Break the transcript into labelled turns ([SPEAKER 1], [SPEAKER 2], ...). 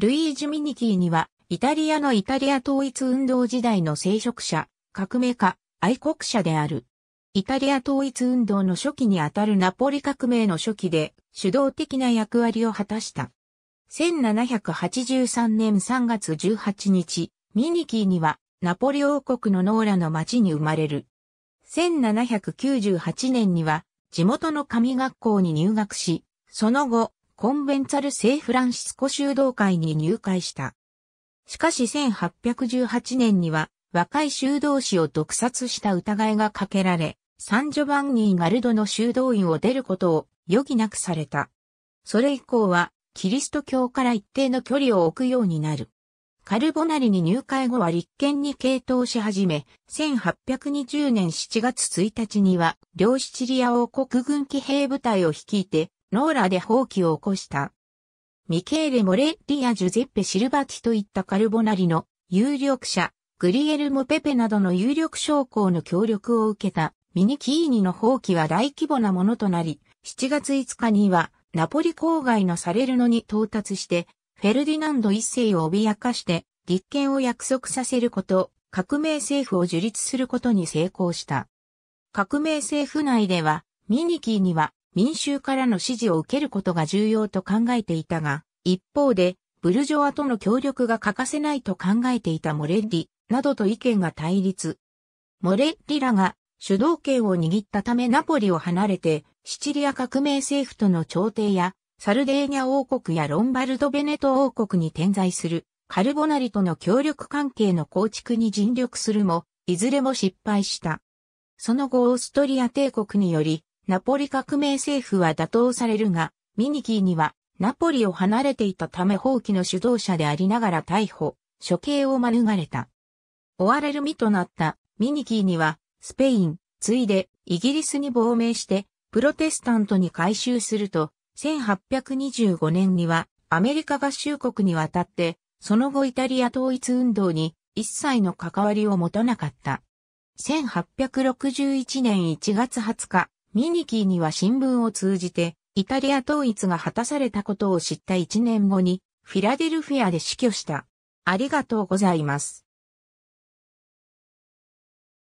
[SPEAKER 1] ルイージ・ミニキーには、イタリアのイタリア統一運動時代の聖職者、革命家、愛国者である。イタリア統一運動の初期にあたるナポリ革命の初期で主導的な役割を果たした。1783年3月18日、ミニキーにはナポリ王国のノーラの町に生まれる。1798年には地元の神学校に入学し、その後、コンベンツァル聖フランシスコ修道会に入会した。しかし1818年には若い修道士を毒殺した疑いがかけられ、サンジョバンニー・ガルドの修道院を出ることを余儀なくされた。それ以降は、キリスト教から一定の距離を置くようになる。カルボナリに入会後は立憲に傾倒し始め、1820年7月1日には、両シチリア王国軍騎兵部隊を率いて、ローラで放棄を起こした。ミケーレ・モレッリやジュゼッペ・シルバティといったカルボナリの有力者、グリエルモ・ペペなどの有力将校の協力を受けたミニキーニの放棄は大規模なものとなり、7月5日にはナポリ郊外のサレルノに到達して、フェルディナンド一世を脅かして立憲を約束させること、革命政府を樹立することに成功した。革命政府内では、ミニキーニは民衆からの支持を受けることが重要と考えていたが、一方で、ブルジョアとの協力が欠かせないと考えていたモレッリ、などと意見が対立。モレッリらが主導権を握ったためナポリを離れて、シチリア革命政府との調停や、サルデーニャ王国やロンバルド・ベネト王国に点在する、カルボナリとの協力関係の構築に尽力するも、いずれも失敗した。その後オーストリア帝国により、ナポリ革命政府は打倒されるが、ミニキーにはナポリを離れていたため放棄の主導者でありながら逮捕、処刑を免れた。追われる身となったミニキーには、スペイン、ついでイギリスに亡命して、プロテスタントに改修すると、1825年にはアメリカ合衆国に渡って、その後イタリア統一運動に一切の関わりを持たなかった。1861年1月20日、ミニキーには新聞を通じて、イタリア統一が果たされたことを知った1年後に、フィラデルフィアで死去した。ありがとうございます。